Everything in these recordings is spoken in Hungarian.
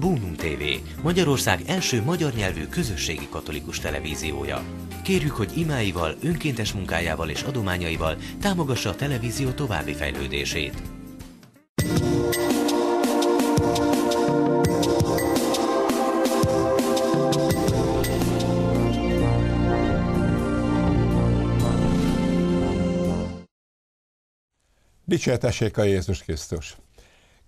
Bumum TV, Magyarország első magyar nyelvű közösségi katolikus televíziója. Kérjük, hogy imáival, önkéntes munkájával és adományaival támogassa a televízió további fejlődését. Dicsértessék a Jézus Krisztus!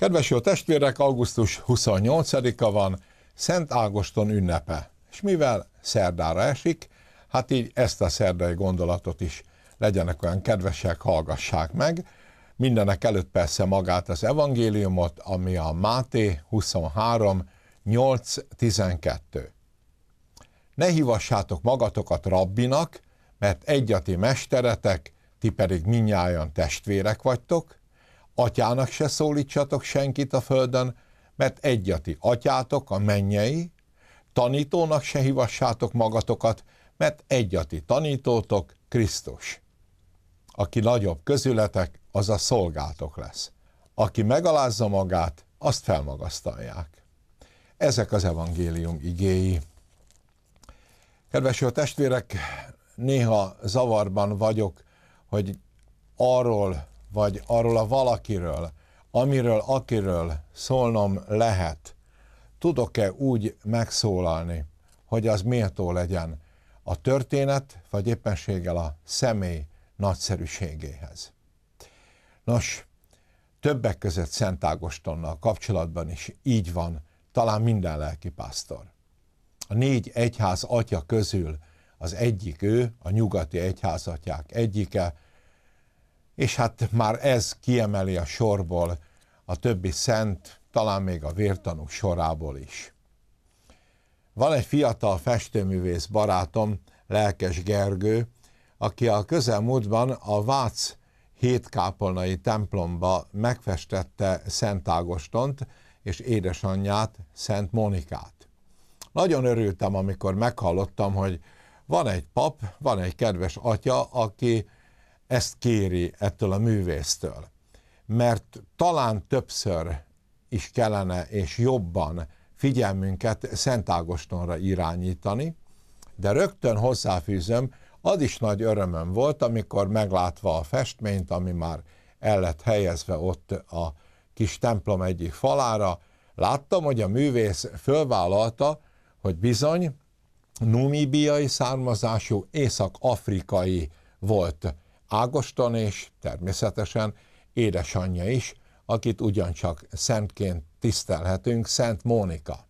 Kedves jó testvérek, augusztus 28-a van, Szent Ágoston ünnepe. És mivel szerdára esik, hát így ezt a szerdai gondolatot is legyenek olyan kedvesek, hallgassák meg. Mindenek előtt persze magát az evangéliumot, ami a Máté 23, 12. Ne hívassátok magatokat rabbinak, mert egyati mesteretek, ti pedig minnyáján testvérek vagytok, atyának se szólítsatok senkit a földön, mert egyati atyátok a mennyei, tanítónak se hívassátok magatokat, mert egyati tanítótok Krisztus. Aki nagyobb közületek, az a szolgátok lesz. Aki megalázza magát, azt felmagasztalják. Ezek az evangélium igéi. Kedves jó testvérek, néha zavarban vagyok, hogy arról vagy arról a valakiről, amiről, akiről szólnom lehet, tudok-e úgy megszólalni, hogy az méltó legyen a történet, vagy éppenséggel a személy nagyszerűségéhez. Nos, többek között Szent Ágostonnal kapcsolatban is így van, talán minden lelkipásztor. A négy egyház atya közül az egyik ő, a nyugati egyház atyák egyike, és hát már ez kiemeli a sorból a többi szent, talán még a vértanú sorából is. Van egy fiatal festőművész barátom, Lelkes Gergő, aki a közelmúltban a Vác hétkápolnai templomba megfestette Szent Ágostont és édesanyját, Szent Monikát. Nagyon örültem, amikor meghallottam, hogy van egy pap, van egy kedves atya, aki ezt kéri ettől a művésztől. Mert talán többször is kellene és jobban figyelmünket Szent Ágostonra irányítani, de rögtön hozzáfűzöm, az is nagy örömöm volt, amikor meglátva a festményt, ami már el lett helyezve ott a kis templom egyik falára, láttam, hogy a művész fölvállalta, hogy bizony numibiai származású észak-afrikai volt Ágoston és természetesen édesanyja is, akit ugyancsak szentként tisztelhetünk, Szent Mónika.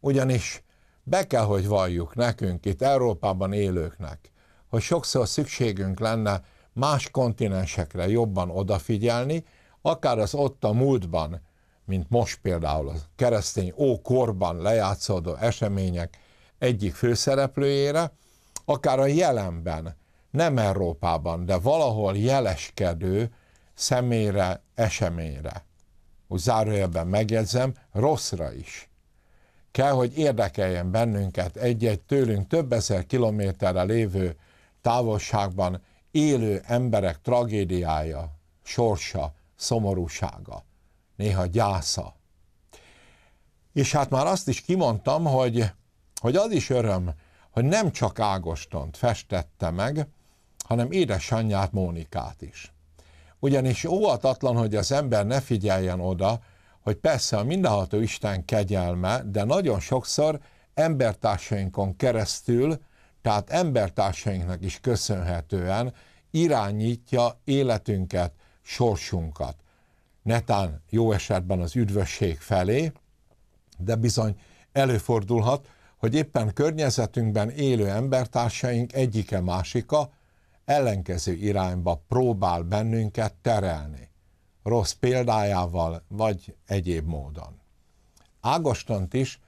Ugyanis be kell, hogy valljuk nekünk, itt Európában élőknek, hogy sokszor szükségünk lenne más kontinensekre jobban odafigyelni, akár az ott a múltban, mint most például a keresztény ókorban lejátszódó események egyik főszereplőjére, akár a jelenben, nem Európában, de valahol jeleskedő személyre, eseményre, úgy zárójelben megjegyzem, rosszra is. Kell, hogy érdekeljen bennünket egy-egy tőlünk több ezer kilométerre lévő távolságban élő emberek tragédiája, sorsa, szomorúsága, néha gyásza. És hát már azt is kimondtam, hogy, hogy az is öröm, hogy nem csak Ágostont festette meg, hanem édesanyját, Mónikát is. Ugyanis óvatatlan, hogy az ember ne figyeljen oda, hogy persze a mindenható Isten kegyelme, de nagyon sokszor embertársainkon keresztül, tehát embertársainknak is köszönhetően irányítja életünket, sorsunkat. Netán jó esetben az üdvösség felé, de bizony előfordulhat, hogy éppen környezetünkben élő embertársaink egyike másika ellenkező irányba próbál bennünket terelni, rossz példájával vagy egyéb módon. Ágostont is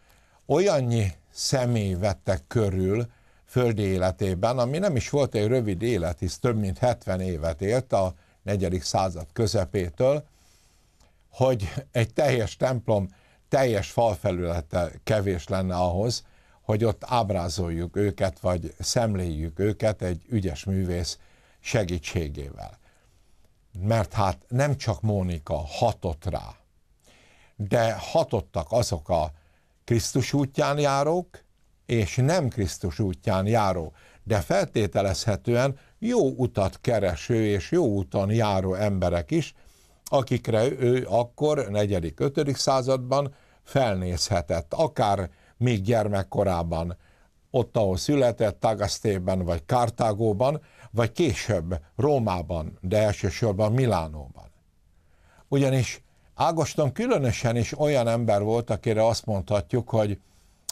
olyannyi személy vette körül földi életében, ami nem is volt egy rövid élet, hisz több mint 70 évet élt a negyedik század közepétől, hogy egy teljes templom, teljes falfelülete kevés lenne ahhoz, hogy ott ábrázoljuk őket, vagy szemléljük őket egy ügyes művész segítségével. Mert hát nem csak Mónika hatott rá, de hatottak azok a Krisztus útján járók, és nem Krisztus útján járó, de feltételezhetően jó utat kereső és jó úton járó emberek is, akikre ő akkor, 4.-5. században felnézhetett, akár még gyermekkorában, ott, ahol született, Tagasztében vagy Kártágóban, vagy később Rómában, de elsősorban Milánóban. Ugyanis Ágoston különösen is olyan ember volt, akire azt mondhatjuk, hogy,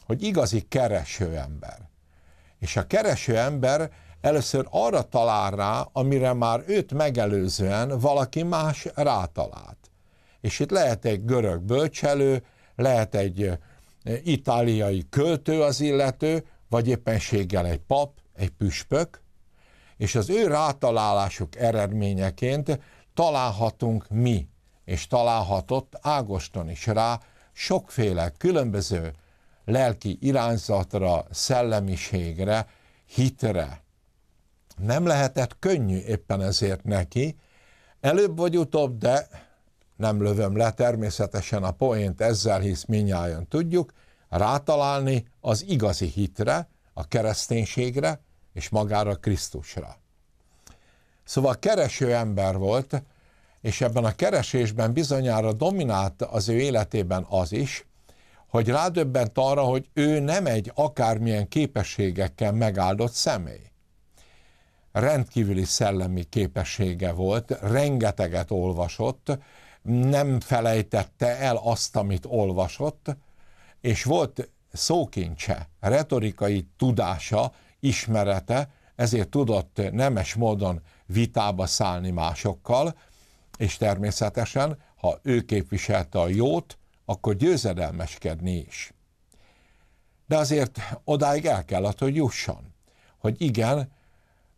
hogy igazi kereső ember. És a kereső ember először arra talál rá, amire már őt megelőzően valaki más rátalált. És itt lehet egy görög bölcselő, lehet egy itáliai költő az illető, vagy éppenséggel egy pap, egy püspök, és az ő rátalálásuk eredményeként találhatunk mi, és találhatott Ágoston is rá sokféle különböző lelki irányzatra, szellemiségre, hitre. Nem lehetett könnyű éppen ezért neki, előbb vagy utóbb, de nem lövöm le természetesen a poént ezzel, hisz minnyáján tudjuk, rátalálni az igazi hitre, a kereszténységre és magára Krisztusra. Szóval kereső ember volt, és ebben a keresésben bizonyára dominált az ő életében az is, hogy rádöbbent arra, hogy ő nem egy akármilyen képességekkel megáldott személy. Rendkívüli szellemi képessége volt, rengeteget olvasott, nem felejtette el azt, amit olvasott, és volt szókincse, retorikai tudása, ismerete, ezért tudott nemes módon vitába szállni másokkal, és természetesen, ha ő képviselte a jót, akkor győzedelmeskedni is. De azért odáig el kellett, hogy jusson, hogy igen,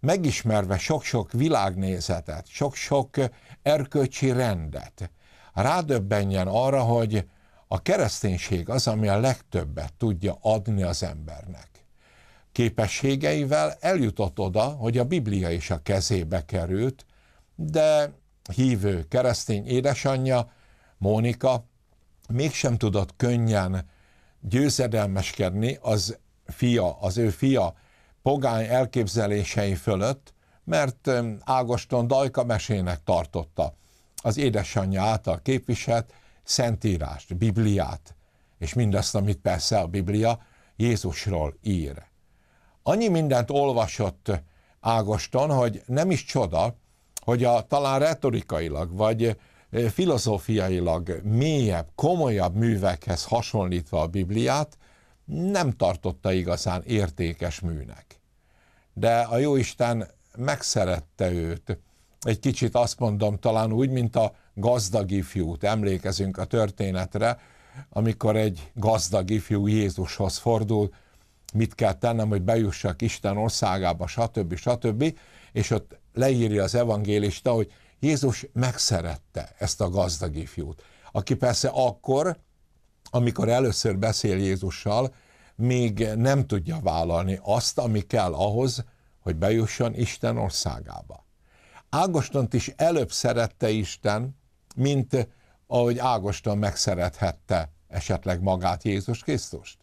megismerve sok-sok világnézetet, sok-sok erkölcsi rendet, rádöbbenjen arra, hogy a kereszténység az, ami a legtöbbet tudja adni az embernek. Képességeivel eljutott oda, hogy a Biblia is a kezébe került, de hívő keresztény édesanyja, Mónika, mégsem tudott könnyen győzedelmeskedni az fia, az ő fia pogány elképzelései fölött, mert Ágoston Dajka mesének tartotta az édesanyja által képviselt szentírást, Bibliát, és mindazt, amit persze a Biblia Jézusról ír. Annyi mindent olvasott Ágoston, hogy nem is csoda, hogy a talán retorikailag, vagy eh, filozófiailag mélyebb, komolyabb művekhez hasonlítva a Bibliát, nem tartotta igazán értékes műnek. De a jóisten megszerette őt. Egy kicsit azt mondom, talán úgy, mint a gazdag ifjút. Emlékezünk a történetre, amikor egy gazdag ifjú Jézushoz fordul, mit kell tennem, hogy bejussak Isten országába, stb. stb. És ott leírja az evangélista, hogy Jézus megszerette ezt a gazdag ifjút, aki persze akkor amikor először beszél Jézussal, még nem tudja vállalni azt, ami kell ahhoz, hogy bejusson Isten országába. Ágostont is előbb szerette Isten, mint ahogy Ágoston megszerethette esetleg magát Jézus Krisztust.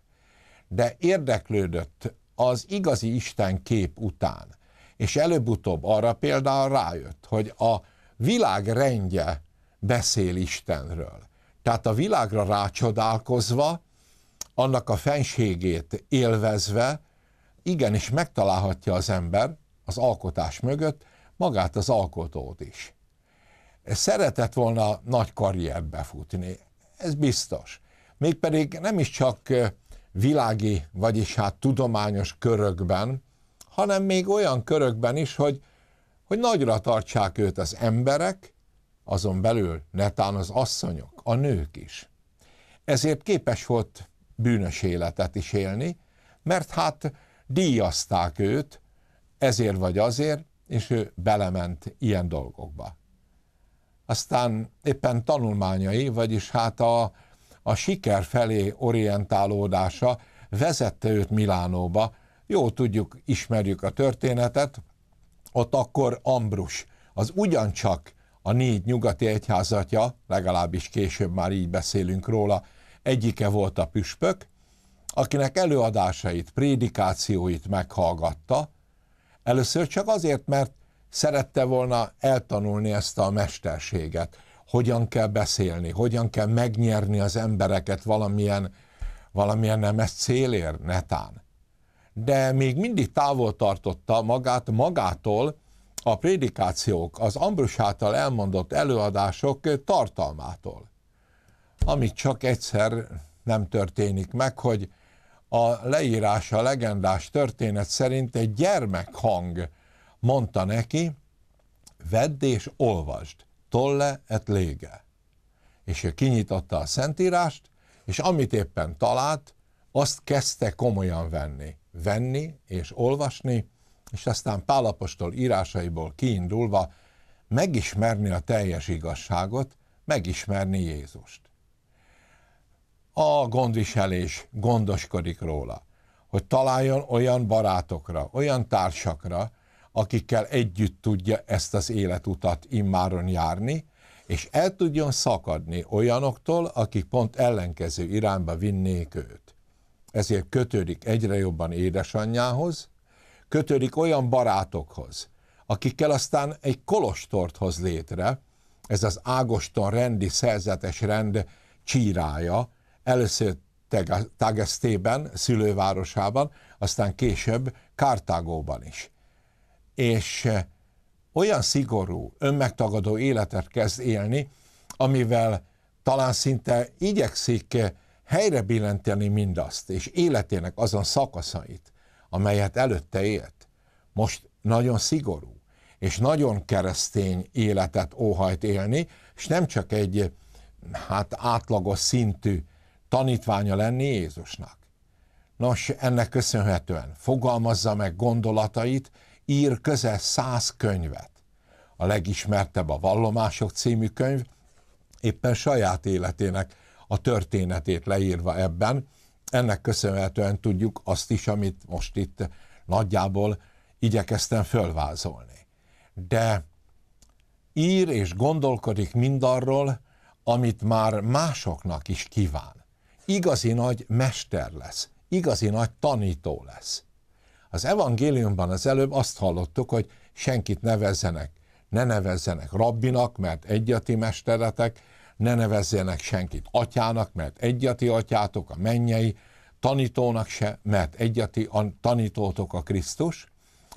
De érdeklődött az igazi Isten kép után, és előbb-utóbb arra például rájött, hogy a világ rendje beszél Istenről. Tehát a világra rácsodálkozva, annak a fenségét élvezve, igenis megtalálhatja az ember az alkotás mögött magát az alkotót is. Szeretett volna nagy karrierbe futni, ez biztos. Mégpedig nem is csak világi, vagyis hát tudományos körökben, hanem még olyan körökben is, hogy, hogy nagyra tartsák őt az emberek, azon belül netán az asszonyok a nők is. Ezért képes volt bűnös életet is élni, mert hát díjazták őt ezért vagy azért, és ő belement ilyen dolgokba. Aztán éppen tanulmányai, vagyis hát a, a siker felé orientálódása vezette őt Milánóba. Jó tudjuk, ismerjük a történetet. Ott akkor Ambrus, az ugyancsak a négy nyugati egyházatja, legalábbis később már így beszélünk róla, egyike volt a püspök, akinek előadásait, prédikációit meghallgatta, először csak azért, mert szerette volna eltanulni ezt a mesterséget, hogyan kell beszélni, hogyan kell megnyerni az embereket valamilyen, valamilyen nemes célér netán. De még mindig távol tartotta magát magától, a prédikációk, az Ambrus által elmondott előadások tartalmától. Amit csak egyszer nem történik meg, hogy a leírása a legendás történet szerint egy gyermekhang mondta neki, vedd és olvasd, tolle et lége. És ő kinyitotta a szentírást, és amit éppen talált, azt kezdte komolyan venni. Venni és olvasni, és aztán Pálapostól írásaiból kiindulva megismerni a teljes igazságot, megismerni Jézust. A gondviselés gondoskodik róla, hogy találjon olyan barátokra, olyan társakra, akikkel együtt tudja ezt az életutat immáron járni, és el tudjon szakadni olyanoktól, akik pont ellenkező irányba vinnék őt. Ezért kötődik egyre jobban édesanyjához, kötődik olyan barátokhoz, akikkel aztán egy kolostort hoz létre, ez az Ágoston rendi szerzetes rend csírája, először Tagestében, szülővárosában, aztán később Kártágóban is. És olyan szigorú, önmegtagadó életet kezd élni, amivel talán szinte igyekszik helyre billenteni mindazt, és életének azon szakaszait, amelyet előtte élt, most nagyon szigorú és nagyon keresztény életet óhajt élni, és nem csak egy hát átlagos szintű tanítványa lenni Jézusnak. Nos, ennek köszönhetően fogalmazza meg gondolatait, ír közel száz könyvet. A legismertebb a Vallomások című könyv, éppen saját életének a történetét leírva ebben, ennek köszönhetően tudjuk azt is, amit most itt nagyjából igyekeztem fölvázolni. De ír és gondolkodik mindarról, amit már másoknak is kíván. Igazi nagy mester lesz, igazi nagy tanító lesz. Az evangéliumban az előbb azt hallottuk, hogy senkit nevezzenek, ne nevezzenek rabbinak, mert egy mesteretek, ne nevezzenek senkit atyának, mert egyati atyátok a mennyei, tanítónak se, mert egyati a tanítótok a Krisztus.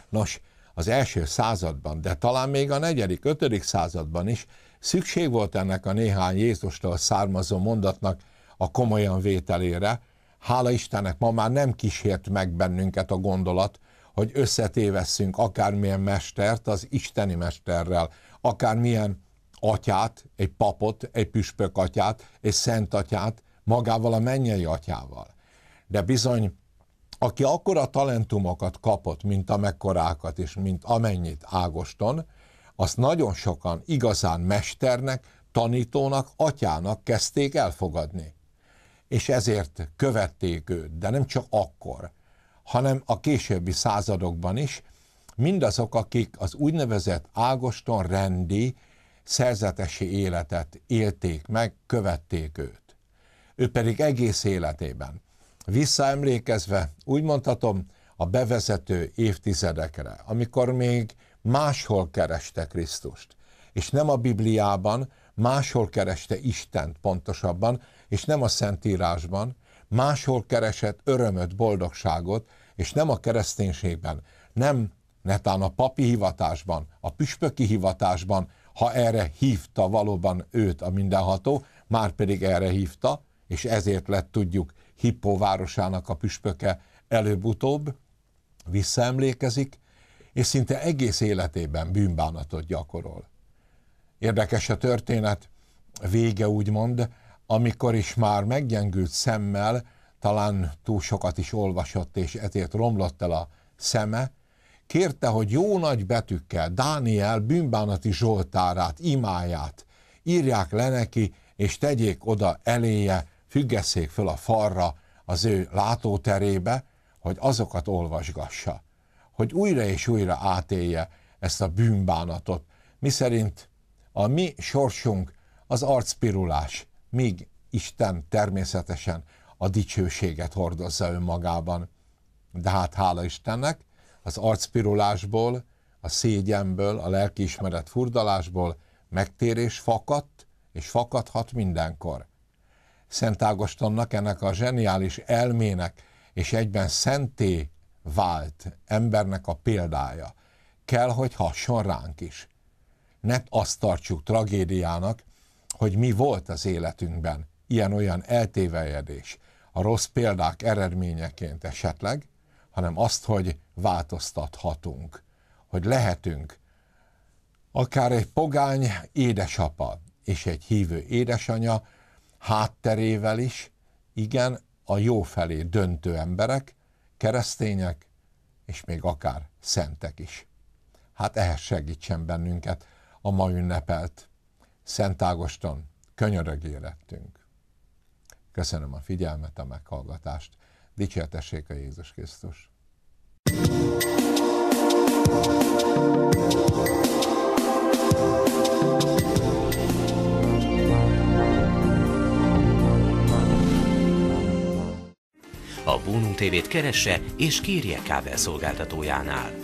Nos, az első században, de talán még a negyedik, ötödik században is szükség volt ennek a néhány Jézustól származó mondatnak a komolyan vételére. Hála Istennek ma már nem kísért meg bennünket a gondolat, hogy összetévesszünk akármilyen mestert az isteni mesterrel, akármilyen atyát, egy papot, egy püspök atyát, egy szent atyát magával a mennyei atyával. De bizony, aki akkora talentumokat kapott, mint amekkorákat és mint amennyit Ágoston, azt nagyon sokan igazán mesternek, tanítónak, atyának kezdték elfogadni. És ezért követték őt, de nem csak akkor, hanem a későbbi századokban is, mindazok, akik az úgynevezett Ágoston rendi szerzetesi életet élték meg, követték őt. Ő pedig egész életében. Visszaemlékezve, úgy mondhatom, a bevezető évtizedekre, amikor még máshol kereste Krisztust, és nem a Bibliában, máshol kereste Istent pontosabban, és nem a Szentírásban, máshol keresett örömöt, boldogságot, és nem a kereszténységben, nem netán a papi hivatásban, a püspöki hivatásban, ha erre hívta valóban őt a mindenható, már pedig erre hívta, és ezért lett tudjuk Hippó városának a püspöke előbb-utóbb, visszaemlékezik, és szinte egész életében bűnbánatot gyakorol. Érdekes a történet, vége úgymond, amikor is már meggyengült szemmel, talán túl sokat is olvasott, és ezért romlott el a szeme, kérte, hogy jó nagy betűkkel Dániel bűnbánati Zsoltárát, imáját írják le neki, és tegyék oda eléje, függesszék föl a falra az ő látóterébe, hogy azokat olvasgassa, hogy újra és újra átélje ezt a bűnbánatot, miszerint a mi sorsunk az arcpirulás, míg Isten természetesen a dicsőséget hordozza önmagában. De hát hála Istennek, az arcpirulásból, a szégyenből, a lelkiismeret furdalásból megtérés fakadt, és fakadhat mindenkor. Szent Ágostonnak ennek a zseniális elmének és egyben szenté vált embernek a példája. Kell, hogy hasson ránk is. Ne azt tartsuk tragédiának, hogy mi volt az életünkben, ilyen-olyan eltévejedés, a rossz példák eredményeként esetleg, hanem azt, hogy változtathatunk, hogy lehetünk akár egy pogány édesapa és egy hívő édesanya hátterével is, igen, a jó felé döntő emberek, keresztények, és még akár szentek is. Hát ehhez segítsen bennünket a ma ünnepelt Szent Ágoston könyörög érettünk. Köszönöm a figyelmet, a meghallgatást. Dicsértessék a Jézus Krisztus! A Bónum TV-t keresse és kérje kábelszolgáltatójánál.